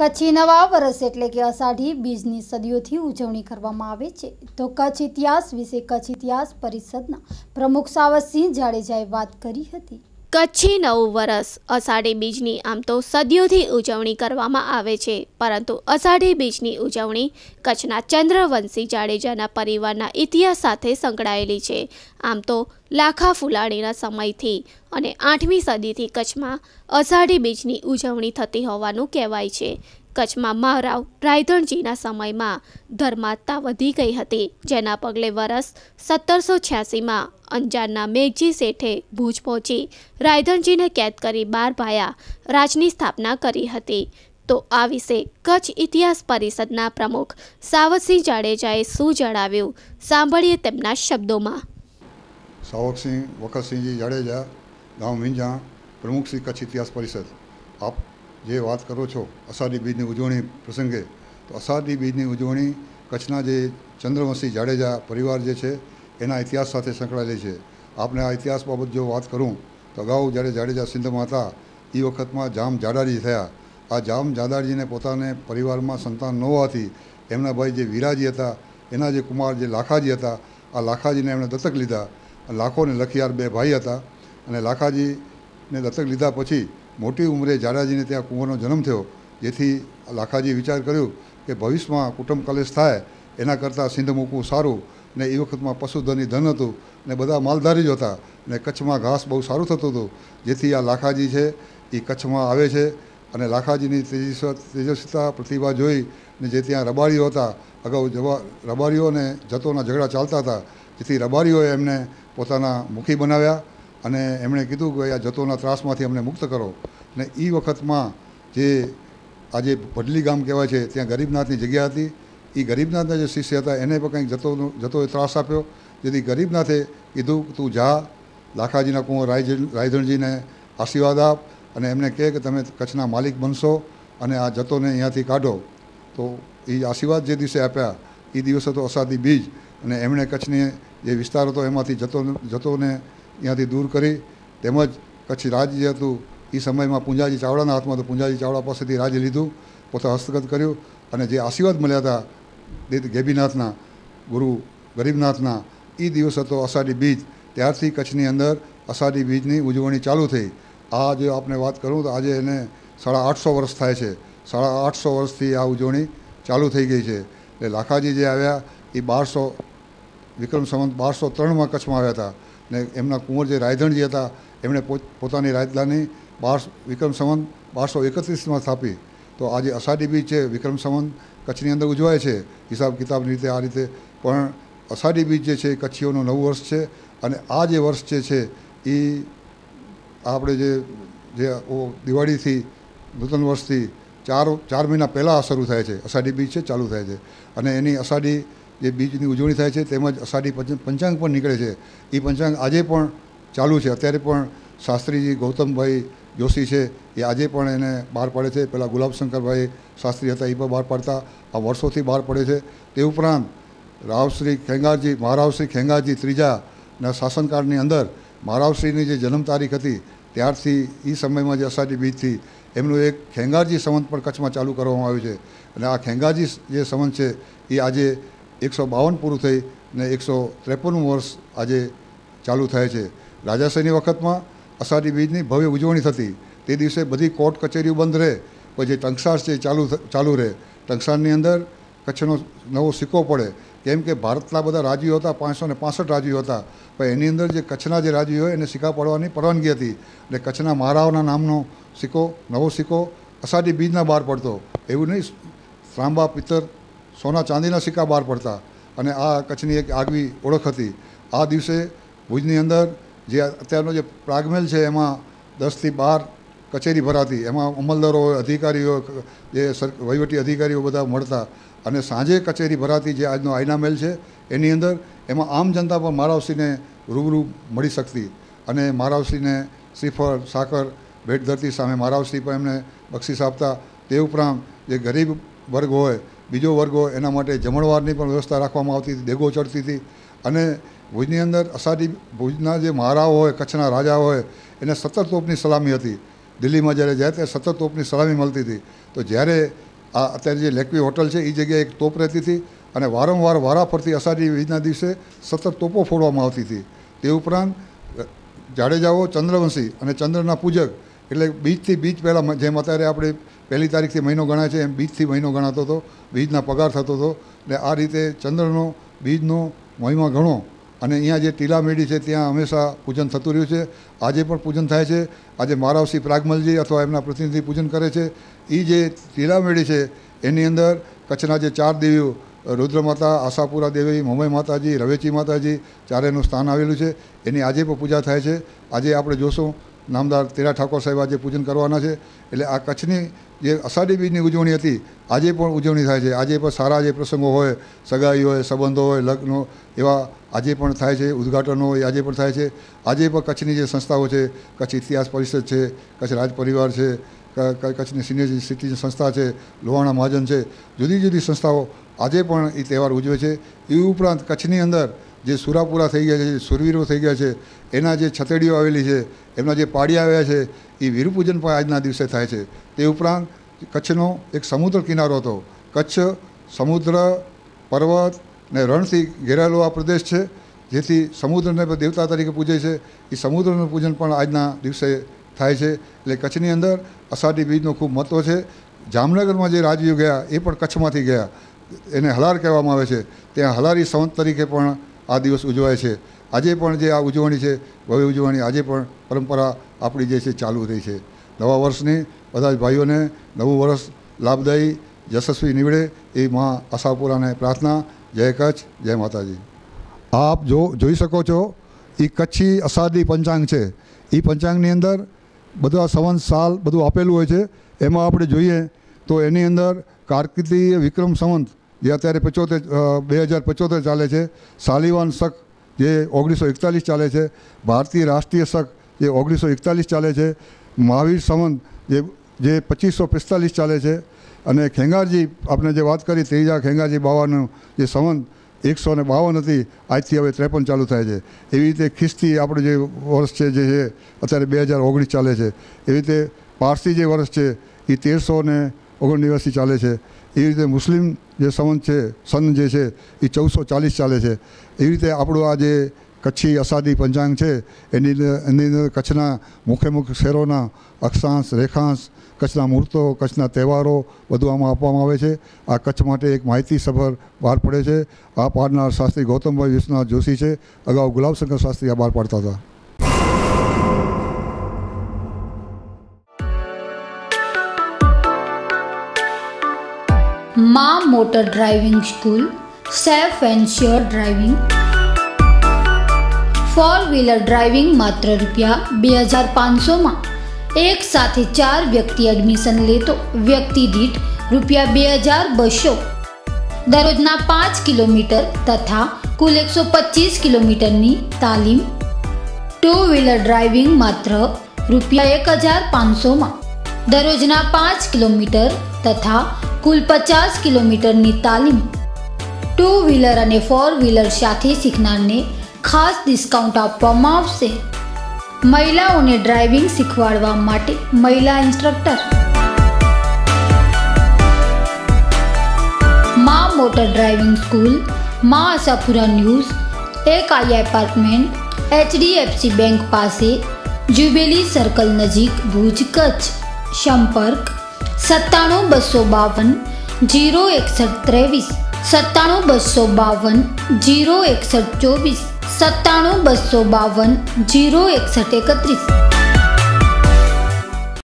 કચ્છી નવા વર્ષ એટલે કે અષાઢી બીજની સદીઓથી ઉજવણી કરવામાં આવે છે તો કચ્છ ઇતિહાસ વિશે કચ્છ ઇતિહાસ પરિષદના પ્રમુખ સાવરસિંહ જાડેજાએ વાત કરી હતી કચ્છી નવું વર્ષ અષાઢી બીજની આમ તો સદીઓથી ઉજવણી કરવામાં આવે છે પરંતુ અષાઢી બીજની ઉજવણી કચ્છના ચંદ્રવંશી જાડેજાના પરિવારના ઇતિહાસ સાથે સંકળાયેલી છે આમ તો લાખા ફુલાણીના સમયથી અને આઠમી સદીથી કચ્છમાં અષાઢી બીજની ઉજવણી થતી હોવાનું કહેવાય છે કચ્છમાં મહારાવ રાયધણજીના સમયમાં ધર્માત્તા વધી ગઈ હતી જેના પગલે વરસ સત્તરસો છ્યાસીમાં અંજારના મેઘજી શેઠે ભુજ પહોંચી રાયધણજીને કેદ કરી બાર ભાયા રાજની સ્થાપના કરી હતી તો આ વિશે કચ્છ ઇતિહાસ પરિષદના પ્રમુખ સાવતસિંહ જાડેજાએ શું જણાવ્યું સાંભળીએ તેમના શબ્દોમાં સાવકસિંહ વખતસિંહજી જાડેજા ગામ વિંજા પ્રમુખ શ્રી કચ્છ ઇતિહાસ પરિષદ આપ જે વાત કરો છો અષાઢી બીજની ઉજવણી પ્રસંગે તો અષાઢી બીજની ઉજવણી કચ્છના જે ચંદ્રવંશી જાડેજા પરિવાર જે છે એના ઇતિહાસ સાથે સંકળાયેલી છે આપણે આ ઇતિહાસ બાબત જો વાત કરું તો અગાઉ જ્યારે જાડેજા સિંધમાં હતા એ વખતમાં જામ જાડાજી થયા આ જામ જાડાજીને પોતાને પરિવારમાં સંતાન ન હોવાથી એમના ભાઈ જે વીરાજી હતા એના જે કુમાર જે લાખાજી હતા આ લાખાજીને એમણે દત્તક લીધા લાખોને અને લખિયાર બે ભાઈ હતા અને લાખાજીને દત્તક લીધા પછી મોટી ઉંમરે જાડાજીને ત્યાં કુંવરનો જન્મ થયો જેથી લાખાજીએ વિચાર કર્યો કે ભવિષ્યમાં કુટુંબ કલેશ થાય એના કરતાં સિંધ મૂકવું સારું ને એ વખતમાં પશુધનની ધન હતું ને બધા માલધારી જ હતા ને કચ્છમાં ઘાસ બહુ સારું થતું હતું જેથી આ લાખાજી છે એ કચ્છમાં આવે છે અને લાખાજીની તેજસ્વીતા પ્રતિભા જોઈ ને જે ત્યાં રબારીઓ હતા અગાઉ જવા રબારીઓ અને જતોના ઝઘડા ચાલતા હતા જેથી રબારીઓએ એમને પોતાના મુખી બનાવ્યા અને એમણે કીધું કે આ જતોના ત્રાસમાંથી અમને મુક્ત કરો ને એ વખતમાં જે આજે ભડલી ગામ કહેવાય છે ત્યાં ગરીબનાથની જગ્યા હતી એ ગરીબનાથના જે શિષ્ય હતા એને પણ કંઈક જતો જતોએ ત્રાસ આપ્યો જેથી ગરીબનાથે કીધું તું જા લાખાજીના કુંવર રાયજણ રાયધણજીને આશીર્વાદ આપ અને એમને કહે કે તમે કચ્છના માલિક બનશો અને આ જતોને અહીંયાથી કાઢો તો એ આશીર્વાદ જે દિવસે આપ્યા એ દિવસ હતો અસાદી બીજ અને એમણે કચ્છને જે વિસ્તાર હતો એમાંથી જતો જતોને ત્યાંથી દૂર કરી તેમજ કચ્છ રાજ જે હતું એ સમયમાં પૂંજાજી ચાવડાના હાથમાં હતું પૂંજાજી ચાવડા પાસેથી રાજ લીધું પોતે હસ્તગત કર્યું અને જે આશીર્વાદ મળ્યા હતા ગેબીનાથના ગુરુ ગરીબનાથના એ દિવસ હતો અષાઢી બીજ ત્યારથી કચ્છની અંદર અષાઢી બીજની ઉજવણી ચાલુ થઈ આ જે આપણે વાત કરું તો આજે એને સાડા આઠસો વર્ષ થાય છે સાડા આઠસો વર્ષથી આ ઉજવણી ચાલુ થઈ ગઈ છે એટલે લાખાજી જે આવ્યા એ બારસો વિક્રમ સંવંત બારસો ત્રણમાં કચ્છમાં આવ્યા હતા ને એમના કુંવર જે રાયધણજી હતા એમણે પોતાની રાજધાની બાર વિક્રમ સંવંત બારસો એકત્રીસમાં સ્થાપી તો આજે અષાઢી બીજ છે વિક્રમ સંવંત કચ્છની અંદર ઉજવાય છે હિસાબ કિતાબની રીતે આ રીતે પણ અષાઢી બીજ જે છે એ કચ્છીઓનું નવું વર્ષ છે અને આ જે વર્ષ જે છે એ આપણે જે જે દિવાળીથી નૂતન વર્ષથી ચાર ચાર મહિના પહેલાં શરૂ થાય છે અષાઢી બીજ છે ચાલુ થાય છે અને એની અષાઢી જે બીજની ઉજવણી થાય છે તેમજ અષાઢી પંચાંગ પણ નીકળે છે એ પંચાંગ આજે પણ ચાલુ છે અત્યારે પણ શાસ્ત્રીજી ગૌતમભાઈ જોશી છે એ આજે પણ એને બહાર પાડે છે પહેલાં ગુલાબશંકરભાઈ શાસ્ત્રી હતા એ પણ બહાર પાડતા આ વર્ષોથી બહાર પડે છે તે ઉપરાંત રાવશ્રી ખેંગારજી મહારાવશ્રી ખેંગારજી ત્રીજાના શાસનકાળની અંદર મહારાવશ્રીની જે જન્મ તારીખ હતી ત્યારથી એ સમયમાં જે અષાઢી બીજથી એમનું એક ખેંગારજી સંવંત પણ કચ્છમાં ચાલુ કરવામાં આવ્યું છે અને આ ખેંગારજી જે સંવંત છે એ આજે એકસો બાવન પૂરું થઈ ને એકસો ત્રેપનનું વર્ષ આજે ચાલુ થાય છે રાજાશાહીની વખતમાં અષાઢી બીજની ભવ્ય ઉજવણી થતી તે દિવસે બધી કોર્ટ કચેરીઓ બંધ રહે પણ જે ટંકસાર છે ચાલુ ચાલુ રહે ટંકસારની અંદર કચ્છનો નવો સિક્કો પડે કેમ કે ભારતના બધા રાજ્યો હતા પાંચસો ને પાસઠ રાજ્યો હતા પણ એની અંદર જે કચ્છના જે હોય એને સિક્કા પડવાની પરવાનગી હતી અને કચ્છના મહારાવના નામનો સિક્કો નવો સિક્કો અષાઢી બીજના બહાર પડતો એવું નહીં ત્રાંબા પિત્તર સોના ચાંદીના સિક્કા બહાર પડતા અને આ કચ્છની એક આગવી ઓળખ હતી આ દિવસે ભુજની અંદર જે અત્યારનો જે પ્રાગમેલ છે એમાં દસથી બાર કચેરી ભરાતી એમાં અમલદારો અધિકારીઓ જે વહીવટી અધિકારીઓ બધા મળતા અને સાંજે કચેરી ભરાતી જે આજનો આયના મેલ છે એની અંદર એમાં આમ જનતા પણ મારાવસીને રૂબરૂ મળી શકતી અને મારાવસીને શ્રીફળ સાકર ભેટ ધરતી સામે મારાવસી પણ એમને બક્ષિસ આપતા તે ઉપરાંત જે ગરીબ વર્ગ હોય બીજો વર્ગ હોય એના માટે જમણવારની પણ વ્યવસ્થા રાખવામાં આવતી હતી દેગો ચડતી હતી અને ભુજની અંદર અષાઢી ભુજના જે મહારાઓ હોય કચ્છના રાજા હોય એને સતત તોપની સલામી હતી દિલ્હીમાં જ્યારે જાય ત્યારે સતત તોપની સલામી મળતી હતી તો જ્યારે આ અત્યારે જે લેકવી હોટલ છે એ જગ્યાએ એક તોપ રહેતી હતી અને વારંવાર વારા ફરતી અષાઢી વીજના દિવસે સતત તોપો ફોડવામાં આવતી હતી તે ઉપરાંત જાડેજાઓ ચંદ્રવંશી અને ચંદ્રના પૂજક એટલે બીજથી બીજ પહેલાં જેમ અત્યારે આપણે પહેલી તારીખથી મહિનો ગણાય છે એમ બીજથી મહિનો ગણાતો હતો બીજના પગાર થતો હતો એટલે આ રીતે ચંદ્રનો બીજનો મહિમા ઘણો અને અહીંયા જે ટીલામેડી છે ત્યાં હંમેશા પૂજન થતું રહ્યું છે આજે પણ પૂજન થાય છે આજે મારાવસિંહ પ્રાગમલજી અથવા એમના પ્રતિનિધિ પૂજન કરે છે એ જે ટીલામેડી છે એની અંદર કચ્છના જે ચાર દેવીઓ રુદ્રમાતા આશાપુરા દેવી મમય માતાજી રવેચી માતાજી ચારેનું સ્થાન આવેલું છે એની આજે પણ પૂજા થાય છે આજે આપણે જોશું નામદાર તેરા ઠાકોર સાહેબ આજે પૂજન કરવાના છે એટલે આ કચ્છની જે અષાઢી બીજની ઉજવણી હતી આજે પણ ઉજવણી થાય છે આજે પણ સારા જે પ્રસંગો હોય સગાઈ હોય સંબંધો હોય લગ્ન એવા આજે પણ થાય છે ઉદ્ઘાટનો હોય આજે પણ થાય છે આજે પણ કચ્છની જે સંસ્થાઓ છે કચ્છ ઇતિહાસ પરિષદ છે કચ્છ રાજ પરિવાર છે કચ્છની સિનિયર સિટીઝન સંસ્થા છે લોહાણા મહાજન છે જુદી જુદી સંસ્થાઓ આજે પણ એ તહેવાર ઉજવે છે એ ઉપરાંત કચ્છની અંદર જે સુરાપુરા થઈ ગયા છે જે સુરવીરો થઈ ગયા છે એના જે છતેડીઓ આવેલી છે એમના જે પાડી આવ્યા છે એ વીરપૂજન પણ આજના દિવસે થાય છે તે ઉપરાંત કચ્છનો એક સમુદ્ર કિનારો હતો કચ્છ સમુદ્ર પર્વત ને રણથી ઘેરાયેલો આ પ્રદેશ છે જેથી સમુદ્રને દેવતા તરીકે પૂજે છે એ સમુદ્રનું પૂજન પણ આજના દિવસે થાય છે એટલે કચ્છની અંદર અષાઢી બીજનું ખૂબ મહત્ત્વ છે જામનગરમાં જે રાજવીઓ ગયા એ પણ કચ્છમાંથી ગયા એને હલાર કહેવામાં આવે છે ત્યાં હલારી સંવત તરીકે પણ આ દિવસ ઉજવાય છે આજે પણ જે આ ઉજવણી છે ભવ્ય ઉજવણી આજે પણ પરંપરા આપણી જે છે ચાલુ રહી છે નવા વર્ષની બધા જ ભાઈઓને નવું વર્ષ લાભદાયી યશસ્વી નીવડે એ મહા આશાપુરાને પ્રાર્થના જય કચ્છ જય માતાજી આપ જો જોઈ શકો છો એ કચ્છી અષાઢી પંચાંગ છે એ પંચાંગની અંદર બધા સંવંત સાલ બધું આપેલું હોય છે એમાં આપણે જોઈએ તો એની અંદર કારકિર્દી વિક્રમ સંવંત જે અત્યારે પચોતેર બે હજાર પચોતેર ચાલે છે સાલિવાન શક જે ઓગણીસો એકતાલીસ ચાલે છે ભારતીય રાષ્ટ્રીય શક જે ઓગણીસો એકતાલીસ ચાલે છે મહાવીર સંવંત જે જે પચીસો પિસ્તાલીસ ચાલે છે અને ખેંગારજી આપણે જે વાત કરી ત્રીજા ખેંગારજી બાવાનું જે સંવંત એકસો ને બાવન હતી આજથી હવે ત્રેપન ચાલુ થાય છે એવી રીતે ખ્રિસ્તી આપણું જે વર્ષ છે જે છે અત્યારે બે હજાર ઓગણીસ ચાલે છે એવી રીતે પારસી જે વર્ષ છે એ તેરસો ને ઓગણનેવાસી ચાલે છે એવી રીતે મુસ્લિમ જે સંવંત છે સન જે છે એ ચૌદસો ચાલીસ ચાલે છે એવી રીતે આપણું આ જે કચ્છી અસાદી પંચાંગ છે એની એની અંદર કચ્છના મુખ્ય મુખ્ય શહેરોના અક્ષાંશ રેખાંશ કચ્છના મૂર્તો કચ્છના તહેવારો બધું આમાં આપવામાં આવે છે આ કચ્છ માટે એક માહિતી સભર બહાર પડે છે આ પાડનાર શાસ્ત્રી ગૌતમભાઈ વિશ્વનાથ જોશી છે અગાઉ ગુલાબશંકર શાસ્ત્રી આ બહાર પાડતા હતા motor driving school safe and sure driving four wheeler driving માત્ર રૂપિયા બે હજાર પાંચસોમાં એક સાથે ચાર વ્યક્તિ એડમિશન લે વ્યક્તિ દીઠ રૂપિયા બે હજાર બસો દરરોજના પાંચ કિલોમીટર તથા કુલ એકસો પચીસ કિલોમીટરની તાલીમ ટુ વ્હીલર ડ્રાઇવિંગ માત્ર રૂપિયા એક હજાર પાંચસોમાં દરરોજના પાંચ કિલોમીટર તથા કુલ પચાસ કિલોમીટરની તાલીમ ટુ વ્હીલર અને ફોર વ્હીલર સાથે શીખનારને ખાસ ડિસ્કાઉન્ટ આપવામાં આવશે મહિલાઓને ડ્રાઇવિંગ શીખવાડવા માટે મહિલા ઇન્સ્ટ્રક્ટર મા મોટર ડ્રાઇવિંગ સ્કૂલ માં આશાપુરા ન્યૂઝ એક આઈ એપાર્ટમેન્ટ એચડીએફસી બેંક પાસે જ્યુબેલી સર્કલ નજીક ભુજ કચ્છ સંપર્ક સત્તાણું બસો બાવન જીરો એકસઠ ત્રેવીસ સત્તાણું બસો બાવન જીરો એકસઠ ચોવીસ સત્તાણું બસો બાવન જીરો એકસઠ એકત્રીસ